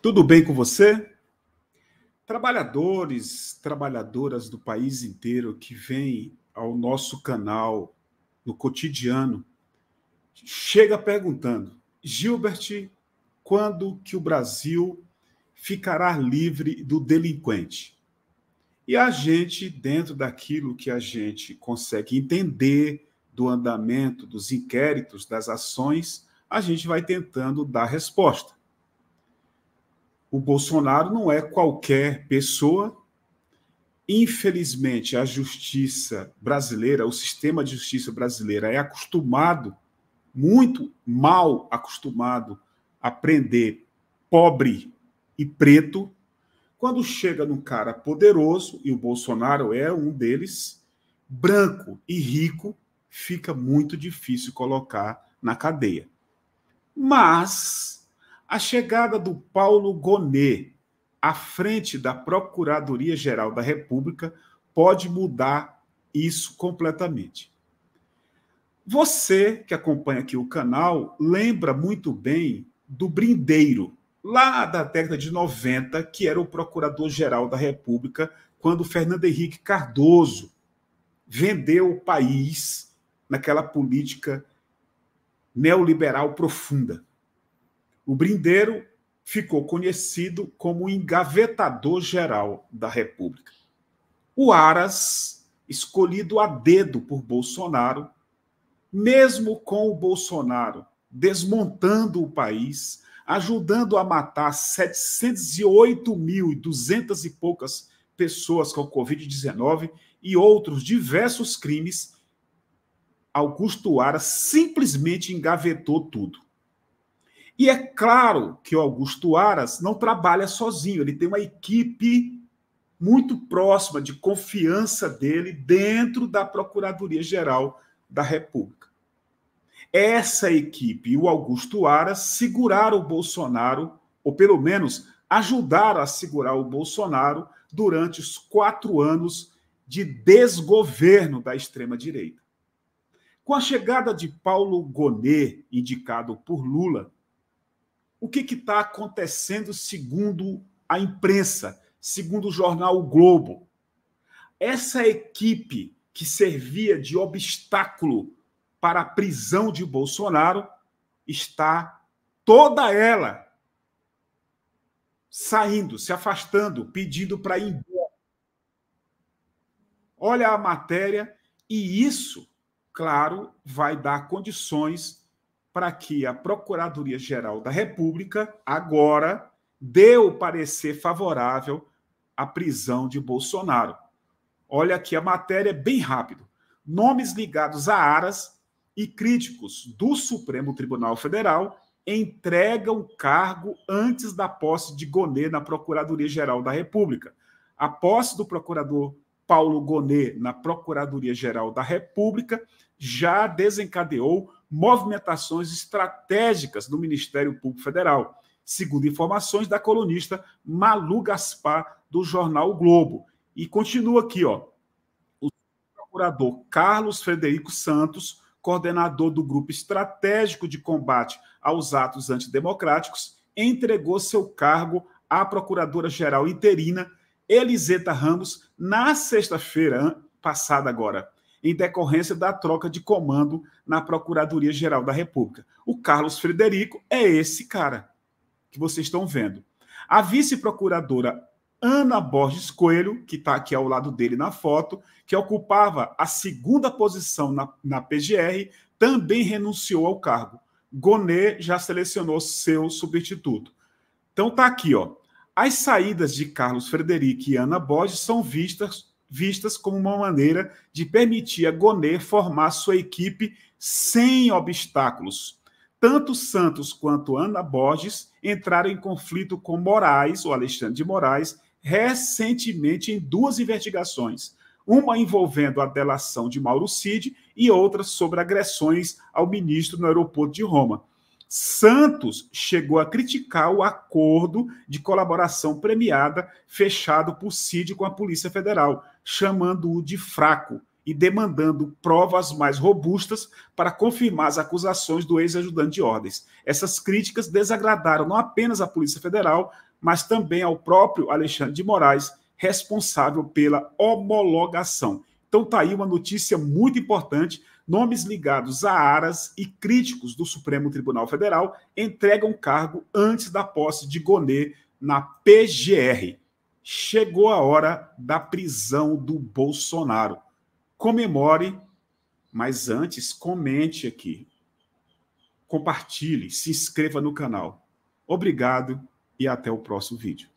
Tudo bem com você? Trabalhadores, trabalhadoras do país inteiro que vêm ao nosso canal no cotidiano, chega perguntando: Gilbert, quando que o Brasil ficará livre do delinquente? E a gente, dentro daquilo que a gente consegue entender do andamento dos inquéritos, das ações, a gente vai tentando dar resposta o Bolsonaro não é qualquer pessoa. Infelizmente, a justiça brasileira, o sistema de justiça brasileira é acostumado, muito mal acostumado, a prender pobre e preto. Quando chega num cara poderoso, e o Bolsonaro é um deles, branco e rico, fica muito difícil colocar na cadeia. Mas a chegada do Paulo Gonet à frente da Procuradoria-Geral da República pode mudar isso completamente. Você que acompanha aqui o canal lembra muito bem do Brindeiro, lá da década de 90, que era o Procurador-Geral da República, quando Fernando Henrique Cardoso vendeu o país naquela política neoliberal profunda. O Brindeiro ficou conhecido como o engavetador geral da República. O Aras, escolhido a dedo por Bolsonaro, mesmo com o Bolsonaro desmontando o país, ajudando a matar 708.200 mil e e poucas pessoas com o Covid-19 e outros diversos crimes, Augusto Aras simplesmente engavetou tudo. E é claro que o Augusto Aras não trabalha sozinho, ele tem uma equipe muito próxima de confiança dele dentro da Procuradoria Geral da República. Essa equipe e o Augusto Aras seguraram o Bolsonaro, ou pelo menos ajudaram a segurar o Bolsonaro durante os quatro anos de desgoverno da extrema-direita. Com a chegada de Paulo Gonet, indicado por Lula, o que está acontecendo segundo a imprensa, segundo o jornal o Globo. Essa equipe que servia de obstáculo para a prisão de Bolsonaro está toda ela saindo, se afastando, pedindo para ir embora. Olha a matéria e isso, claro, vai dar condições para que a Procuradoria Geral da República agora dê o parecer favorável à prisão de Bolsonaro. Olha aqui a matéria é bem rápido. Nomes ligados a aras e críticos do Supremo Tribunal Federal entregam cargo antes da posse de Gonê na Procuradoria Geral da República. A posse do procurador Paulo Gonê na Procuradoria Geral da República já desencadeou movimentações estratégicas do Ministério Público Federal, segundo informações da colunista Malu Gaspar, do jornal o Globo. E continua aqui, ó. O procurador Carlos Frederico Santos, coordenador do Grupo Estratégico de Combate aos Atos Antidemocráticos, entregou seu cargo à procuradora-geral interina Eliseta Ramos na sexta-feira passada agora em decorrência da troca de comando na Procuradoria-Geral da República. O Carlos Frederico é esse cara que vocês estão vendo. A vice-procuradora Ana Borges Coelho, que está aqui ao lado dele na foto, que ocupava a segunda posição na, na PGR, também renunciou ao cargo. Gonê já selecionou seu substituto. Então está aqui, ó. As saídas de Carlos Frederico e Ana Borges são vistas vistas como uma maneira de permitir a Gonê formar sua equipe sem obstáculos. Tanto Santos quanto Ana Borges entraram em conflito com Moraes, o Alexandre de Moraes, recentemente em duas investigações, uma envolvendo a delação de Mauro Cid e outra sobre agressões ao ministro no aeroporto de Roma. Santos chegou a criticar o acordo de colaboração premiada fechado por Cid com a Polícia Federal, chamando-o de fraco e demandando provas mais robustas para confirmar as acusações do ex-ajudante de ordens. Essas críticas desagradaram não apenas a Polícia Federal, mas também ao próprio Alexandre de Moraes, responsável pela homologação. Então tá aí uma notícia muito importante, nomes ligados a aras e críticos do Supremo Tribunal Federal entregam cargo antes da posse de Gonê na PGR chegou a hora da prisão do Bolsonaro. Comemore, mas antes comente aqui. Compartilhe, se inscreva no canal. Obrigado e até o próximo vídeo.